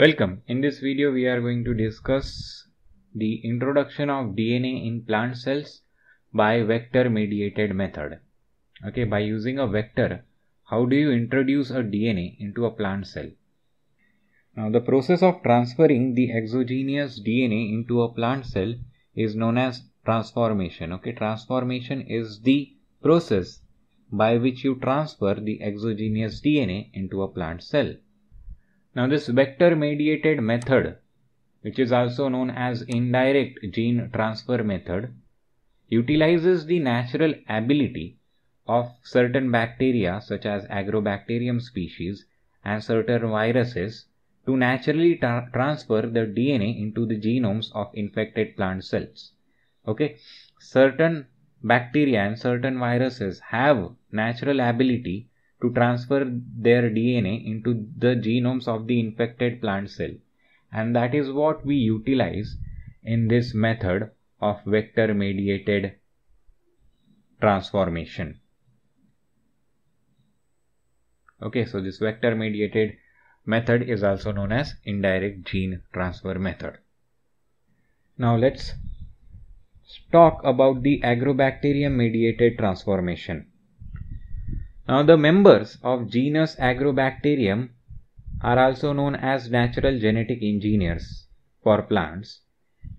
Welcome. In this video, we are going to discuss the introduction of DNA in plant cells by vector mediated method. Okay, by using a vector, how do you introduce a DNA into a plant cell? Now, the process of transferring the exogenous DNA into a plant cell is known as transformation. Okay, transformation is the process by which you transfer the exogenous DNA into a plant cell. Now this vector mediated method which is also known as indirect gene transfer method utilizes the natural ability of certain bacteria such as agrobacterium species and certain viruses to naturally tra transfer the DNA into the genomes of infected plant cells. Okay, certain bacteria and certain viruses have natural ability to transfer their DNA into the genomes of the infected plant cell. And that is what we utilize in this method of vector mediated transformation. Okay, so this vector mediated method is also known as indirect gene transfer method. Now let's talk about the agrobacterium mediated transformation. Now the members of genus Agrobacterium are also known as natural genetic engineers for plants.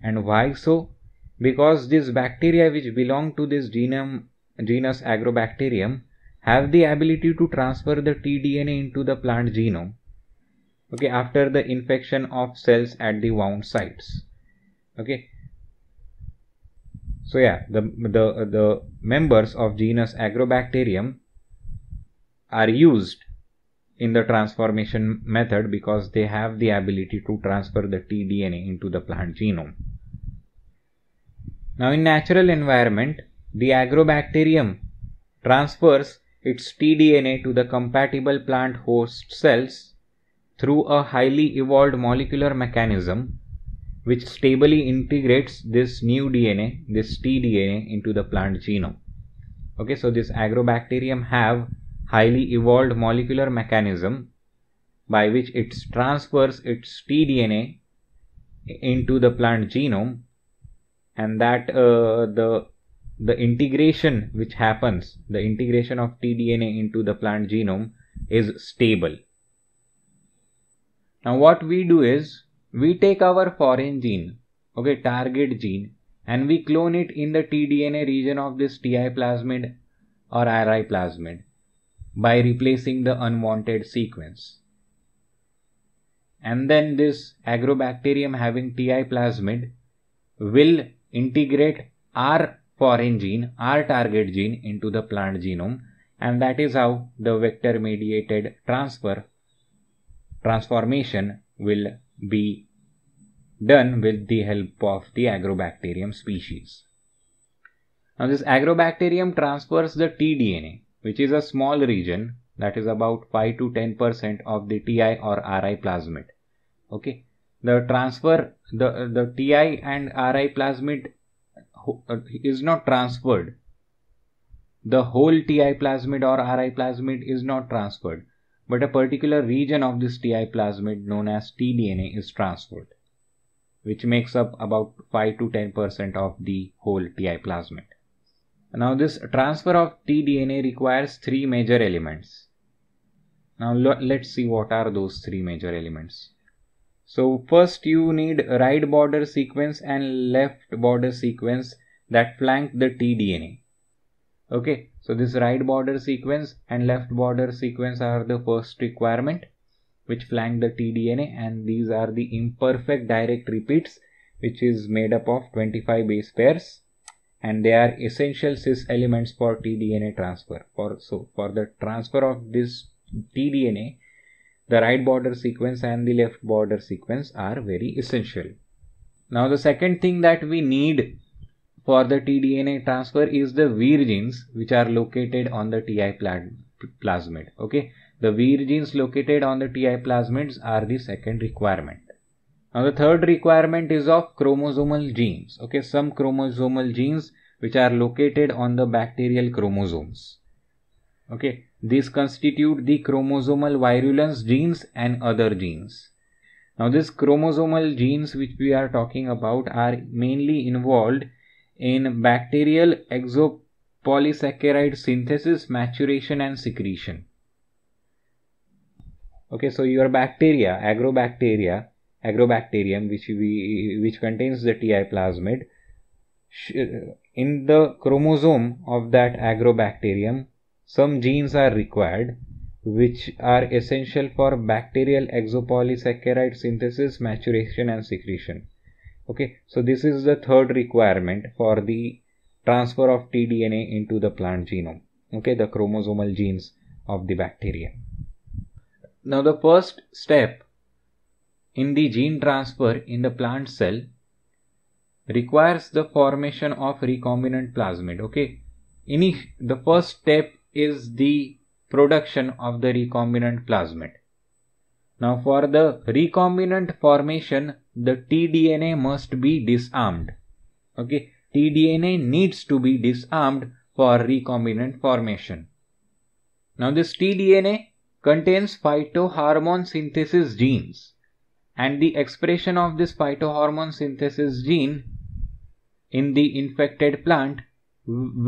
And why so? Because these bacteria which belong to this genus Agrobacterium have the ability to transfer the tDNA into the plant genome okay after the infection of cells at the wound sites okay so yeah the the the members of genus agrobacterium are used in the transformation method because they have the ability to transfer the tDNA into the plant genome. Now in natural environment, the agrobacterium transfers its tDNA to the compatible plant host cells through a highly evolved molecular mechanism which stably integrates this new DNA, this tDNA into the plant genome. Okay, so this agrobacterium have highly evolved molecular mechanism by which it transfers its tDNA into the plant genome and that uh, the the integration which happens the integration of tDNA into the plant genome is stable now what we do is we take our foreign gene okay target gene and we clone it in the tDNA region of this Ti plasmid or Ri plasmid by replacing the unwanted sequence. And then this agrobacterium having Ti plasmid will integrate our foreign gene, our target gene into the plant genome and that is how the vector mediated transfer transformation will be done with the help of the agrobacterium species. Now this agrobacterium transfers the tDNA which is a small region that is about 5 to 10 percent of the TI or RI plasmid. Okay, the transfer the the TI and RI plasmid uh, is not transferred. The whole TI plasmid or RI plasmid is not transferred, but a particular region of this TI plasmid known as tDNA is transferred, which makes up about 5 to 10 percent of the whole TI plasmid. Now this transfer of tDNA requires three major elements. Now let's see what are those three major elements. So first you need right border sequence and left border sequence that flank the tDNA. Okay, so this right border sequence and left border sequence are the first requirement which flank the tDNA and these are the imperfect direct repeats which is made up of 25 base pairs and they are essential cis elements for tDNA transfer. For, so for the transfer of this tDNA, the right border sequence and the left border sequence are very essential. Now the second thing that we need for the tDNA transfer is the Vir genes which are located on the TI plasmid. Okay, the Vir genes located on the TI plasmids are the second requirement. Now the third requirement is of chromosomal genes. Okay, some chromosomal genes which are located on the bacterial chromosomes. Okay, these constitute the chromosomal virulence genes and other genes. Now these chromosomal genes which we are talking about are mainly involved in bacterial exopolysaccharide synthesis, maturation and secretion. Okay, so your bacteria, agrobacteria, agrobacterium which we which contains the ti plasmid in the chromosome of that agrobacterium some genes are required which are essential for bacterial exopolysaccharide synthesis maturation and secretion okay so this is the third requirement for the transfer of tdna into the plant genome okay the chromosomal genes of the bacteria now the first step in the gene transfer in the plant cell requires the formation of recombinant plasmid okay the first step is the production of the recombinant plasmid now for the recombinant formation the tdna must be disarmed okay tdna needs to be disarmed for recombinant formation now this tdna contains phytohormone synthesis genes and the expression of this phytohormone synthesis gene in the infected plant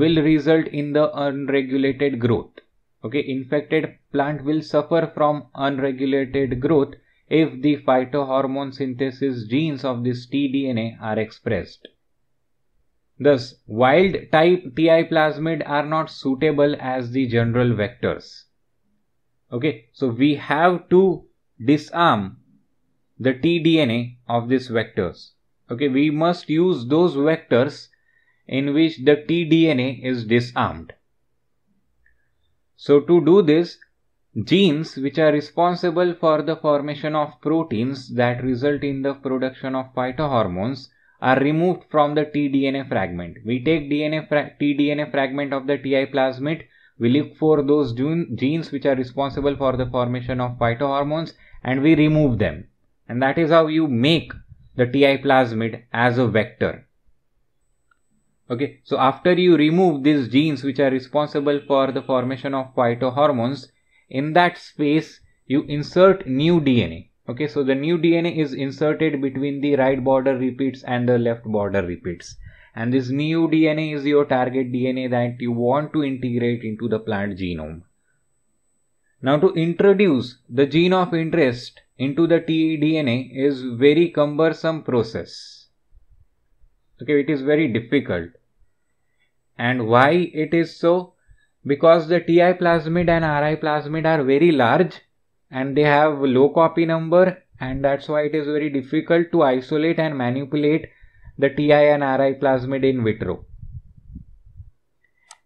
will result in the unregulated growth okay infected plant will suffer from unregulated growth if the phytohormone synthesis genes of this tDNA are expressed. Thus, wild type TI plasmid are not suitable as the general vectors. Okay, so we have to disarm the tDNA of these vectors. Okay, we must use those vectors in which the tDNA is disarmed. So to do this, genes which are responsible for the formation of proteins that result in the production of phytohormones are removed from the tDNA fragment. We take DNA fra tDNA fragment of the Ti plasmid, we look for those genes which are responsible for the formation of phytohormones and we remove them. And that is how you make the Ti plasmid as a vector. Okay, so after you remove these genes which are responsible for the formation of phytohormones, in that space you insert new DNA. Okay, so the new DNA is inserted between the right border repeats and the left border repeats. And this new DNA is your target DNA that you want to integrate into the plant genome. Now to introduce the gene of interest into the tDNA is very cumbersome process. Okay, it is very difficult. And why it is so? Because the Ti plasmid and Ri plasmid are very large and they have low copy number and that's why it is very difficult to isolate and manipulate the Ti and Ri plasmid in vitro.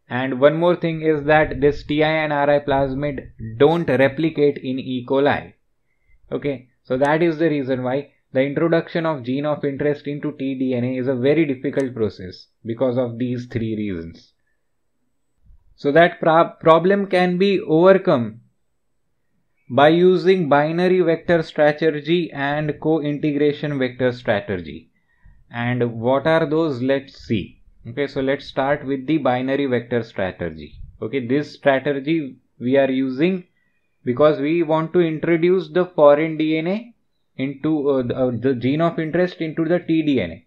And one more thing is that this Ti and Ri plasmid don't replicate in E. coli. Okay, so that is the reason why the introduction of gene of interest into tDNA is a very difficult process because of these three reasons. So that problem can be overcome by using binary vector strategy and co-integration vector strategy. And what are those? Let's see. Okay, so let's start with the binary vector strategy. Okay, this strategy we are using because we want to introduce the foreign DNA into uh, the, uh, the gene of interest into the tDNA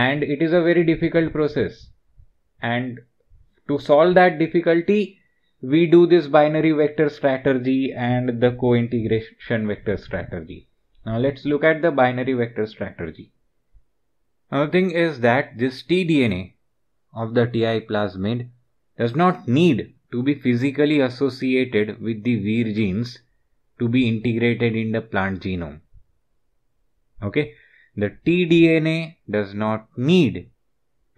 and it is a very difficult process and to solve that difficulty we do this binary vector strategy and the co-integration vector strategy now let's look at the binary vector strategy another thing is that this tDNA of the TI plasmid does not need to be physically associated with the Vir genes to be integrated in the plant genome. Okay, the tDNA does not need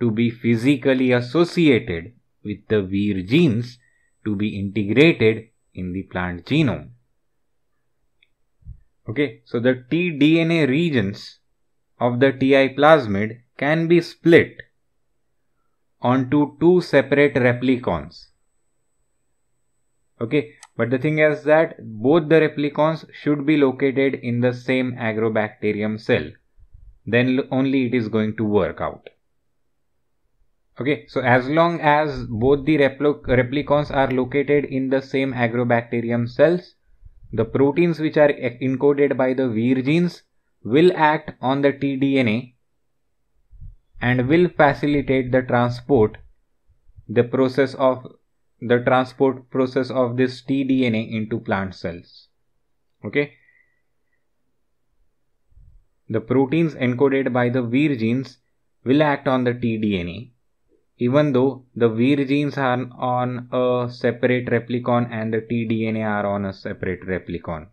to be physically associated with the Vir genes to be integrated in the plant genome. Okay, so the tDNA regions of the Ti plasmid can be split onto two separate replicons okay but the thing is that both the replicons should be located in the same agrobacterium cell then only it is going to work out okay so as long as both the replicons are located in the same agrobacterium cells the proteins which are encoded by the vir genes will act on the tdna and will facilitate the transport the process of the transport process of this tDNA into plant cells. Okay. The proteins encoded by the Vir genes will act on the tDNA even though the Vir genes are on a separate replicon and the tDNA are on a separate replicon.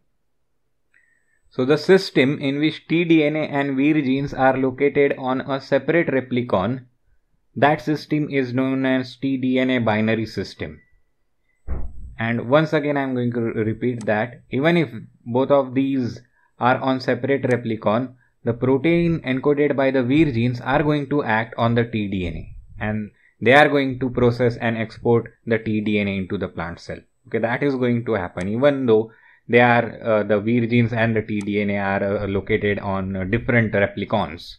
So the system in which tDNA and Vir genes are located on a separate replicon that system is known as tDNA binary system. And once again, I'm going to repeat that even if both of these are on separate replicon, the protein encoded by the Vir genes are going to act on the tDNA and they are going to process and export the tDNA into the plant cell. Okay, that is going to happen even though they are uh, the Vir genes and the tDNA are uh, located on uh, different replicons.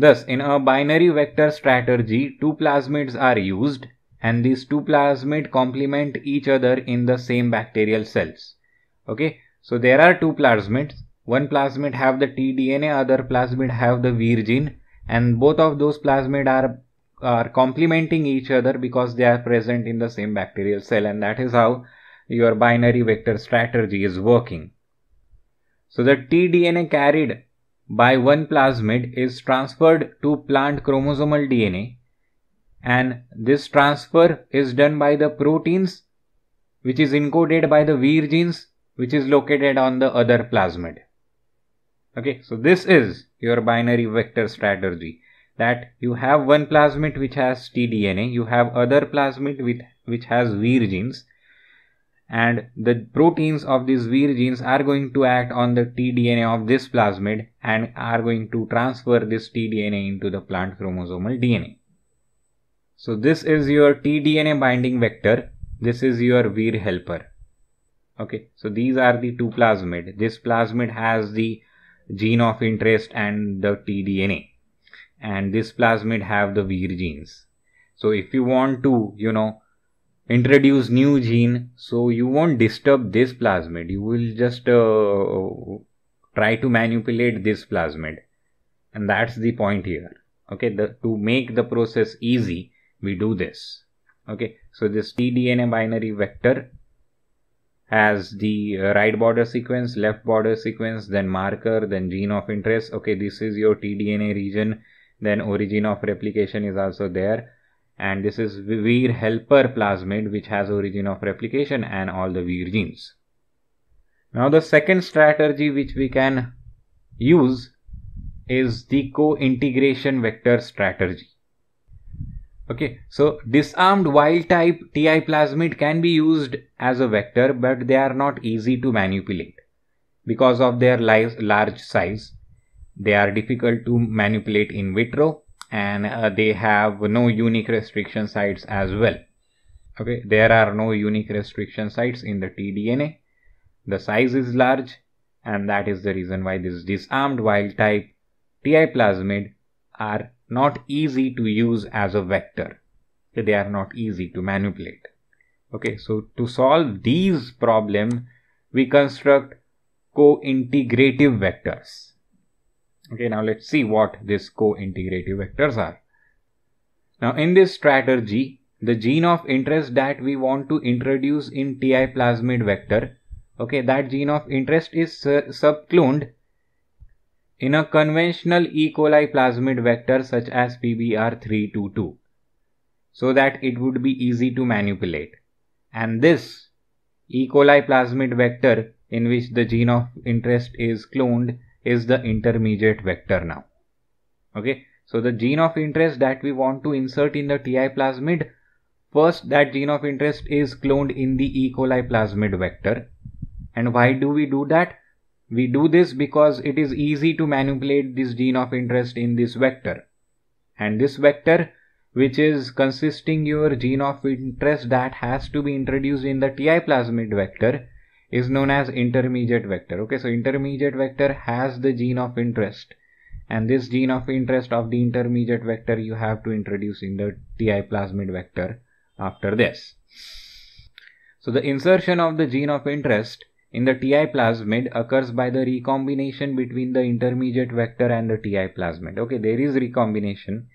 Thus, in a binary vector strategy, two plasmids are used and these two plasmids complement each other in the same bacterial cells. Okay, so there are two plasmids. One plasmid have the tDNA, other plasmid have the Vir gene and both of those plasmids are are complementing each other because they are present in the same bacterial cell and that is how your binary vector strategy is working. So the tDNA carried by one plasmid is transferred to plant chromosomal DNA and this transfer is done by the proteins which is encoded by the Vir genes which is located on the other plasmid. Okay, so this is your binary vector strategy that you have one plasmid which has tDNA, you have other plasmid with which has Vir genes and the proteins of these Vir genes are going to act on the tDNA of this plasmid and are going to transfer this tDNA into the plant chromosomal DNA. So this is your tDNA binding vector. This is your Vir helper. Okay, so these are the two plasmid. This plasmid has the gene of interest and the tDNA. And this plasmid have the Vir genes. So if you want to, you know, introduce new gene, so you won't disturb this plasmid. You will just uh, try to manipulate this plasmid and that's the point here okay the, to make the process easy we do this okay so this tdna binary vector has the uh, right border sequence left border sequence then marker then gene of interest okay this is your tdna region then origin of replication is also there and this is vir helper plasmid which has origin of replication and all the vir genes now the second strategy which we can use is the co-integration vector strategy. Okay, so disarmed wild type TI plasmid can be used as a vector but they are not easy to manipulate because of their large size. They are difficult to manipulate in vitro and uh, they have no unique restriction sites as well. Okay, there are no unique restriction sites in the tDNA the size is large and that is the reason why this disarmed wild type TI plasmid are not easy to use as a vector. they are not easy to manipulate. Okay, so to solve these problem, we construct co-integrative vectors. Okay, now let's see what these co-integrative vectors are. Now in this strategy, the gene of interest that we want to introduce in TI plasmid vector okay that gene of interest is uh, subcloned in a conventional E. coli plasmid vector such as PBR322 so that it would be easy to manipulate. And this E. coli plasmid vector in which the gene of interest is cloned is the intermediate vector now. Okay, so the gene of interest that we want to insert in the TI plasmid, first that gene of interest is cloned in the E. coli plasmid vector and why do we do that? We do this because it is easy to manipulate this gene of interest in this vector. And this vector, which is consisting your gene of interest that has to be introduced in the TI plasmid vector, is known as intermediate vector. Okay, so intermediate vector has the gene of interest. And this gene of interest of the intermediate vector you have to introduce in the TI plasmid vector after this. So the insertion of the gene of interest in the Ti plasmid occurs by the recombination between the intermediate vector and the Ti plasmid. Okay, there is recombination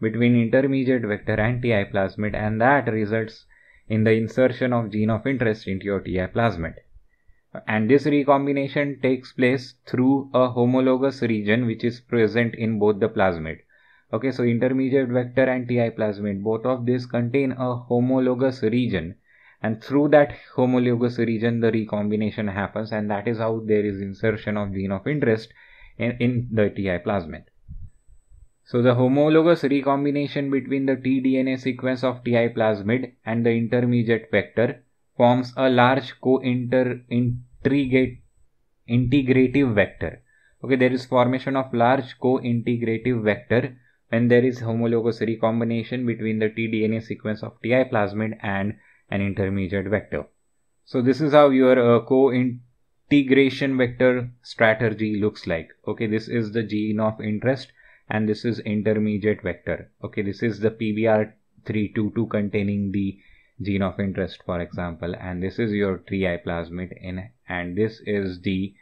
between intermediate vector and Ti plasmid and that results in the insertion of gene of interest into your Ti plasmid. And this recombination takes place through a homologous region which is present in both the plasmid. Okay, so intermediate vector and Ti plasmid, both of these contain a homologous region and through that homologous region the recombination happens and that is how there is insertion of gene of interest in, in the TI plasmid. So the homologous recombination between the tDNA sequence of TI plasmid and the intermediate vector forms a large co-integrate integrative vector. Okay, there is formation of large co-integrative vector when there is homologous recombination between the tDNA sequence of TI plasmid and an intermediate vector. So this is how your uh, co-integration vector strategy looks like. Okay, this is the gene of interest and this is intermediate vector. Okay, this is the PBR322 containing the gene of interest for example and this is your 3i plasmid in and this is the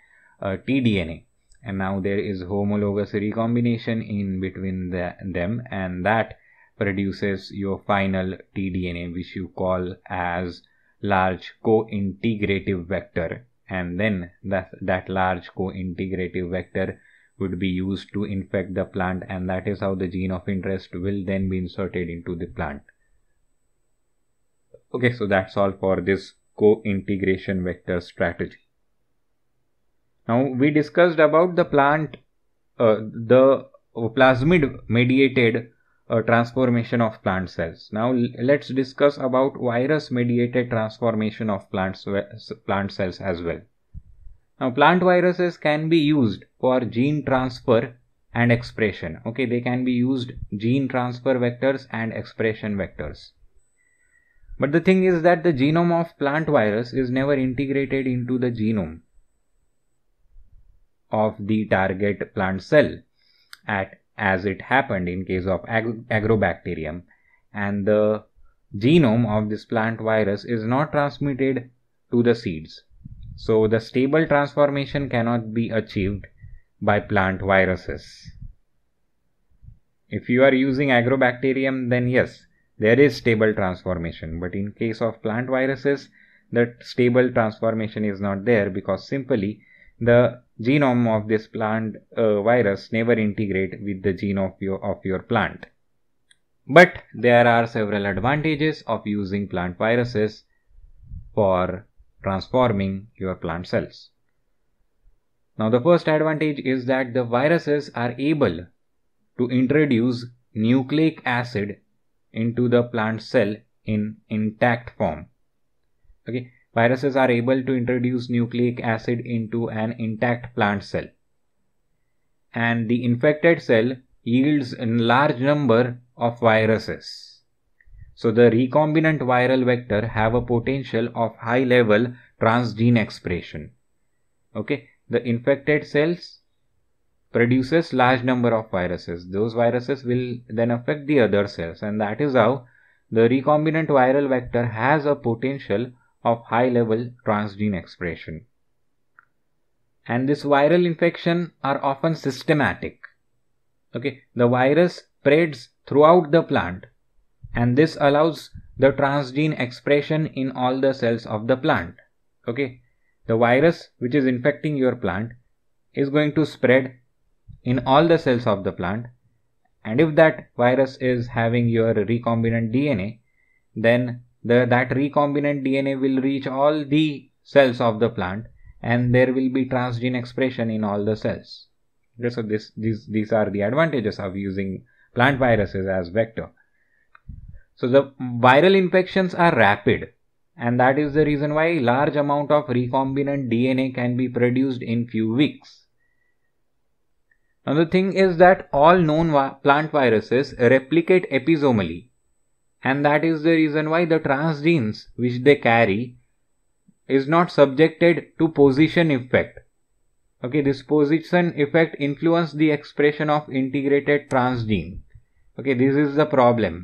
uh, tDNA and now there is homologous recombination in between the, them and that produces your final tDNA which you call as large co-integrative vector and then that, that large co-integrative vector would be used to infect the plant and that is how the gene of interest will then be inserted into the plant. Okay, so that's all for this co-integration vector strategy. Now we discussed about the plant, uh, the plasmid mediated uh, transformation of plant cells. Now let's discuss about virus mediated transformation of plant, plant cells as well. Now plant viruses can be used for gene transfer and expression. Okay, they can be used gene transfer vectors and expression vectors. But the thing is that the genome of plant virus is never integrated into the genome of the target plant cell at as it happened in case of ag- agrobacterium and the genome of this plant virus is not transmitted to the seeds. So the stable transformation cannot be achieved by plant viruses. If you are using agrobacterium then yes, there is stable transformation but in case of plant viruses the stable transformation is not there because simply the genome of this plant uh, virus never integrate with the gene of your, of your plant. But there are several advantages of using plant viruses for transforming your plant cells. Now the first advantage is that the viruses are able to introduce nucleic acid into the plant cell in intact form. Okay, viruses are able to introduce nucleic acid into an intact plant cell. And the infected cell yields a large number of viruses. So the recombinant viral vector have a potential of high level transgene expression. Okay, the infected cells produces large number of viruses. Those viruses will then affect the other cells and that is how the recombinant viral vector has a potential of high-level transgene expression. And this viral infection are often systematic. Okay, the virus spreads throughout the plant and this allows the transgene expression in all the cells of the plant. Okay, the virus which is infecting your plant is going to spread in all the cells of the plant and if that virus is having your recombinant DNA then the, that recombinant DNA will reach all the cells of the plant and there will be transgene expression in all the cells. Okay, so this, these, these are the advantages of using plant viruses as vector. So the viral infections are rapid and that is the reason why large amount of recombinant DNA can be produced in few weeks. Now the thing is that all known plant viruses replicate episomally and that is the reason why the transgenes which they carry is not subjected to position effect okay this position effect influence the expression of integrated transgene okay this is the problem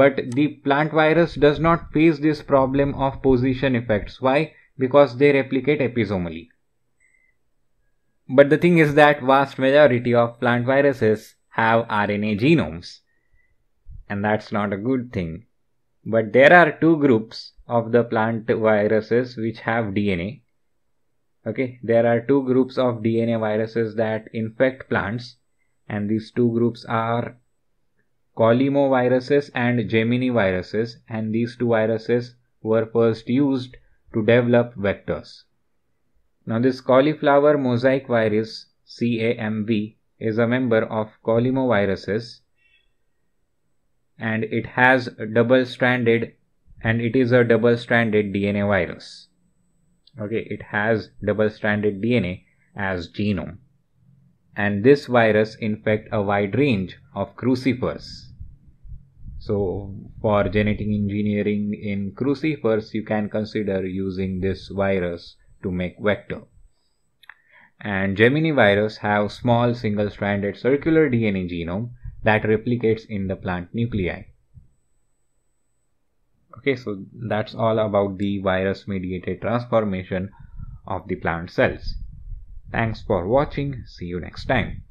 but the plant virus does not face this problem of position effects why because they replicate episomally but the thing is that vast majority of plant viruses have rna genomes and that's not a good thing. But there are two groups of the plant viruses which have DNA. Okay, there are two groups of DNA viruses that infect plants, and these two groups are colimoviruses and geminiviruses, and these two viruses were first used to develop vectors. Now, this cauliflower mosaic virus CAMV is a member of colimoviruses and it has double stranded and it is a double stranded DNA virus. Okay, it has double stranded DNA as genome. And this virus infect a wide range of crucifers. So for genetic engineering in crucifers, you can consider using this virus to make vector. And Gemini virus have small single-stranded circular DNA genome that replicates in the plant nuclei. Okay, so that's all about the virus mediated transformation of the plant cells. Thanks for watching. See you next time.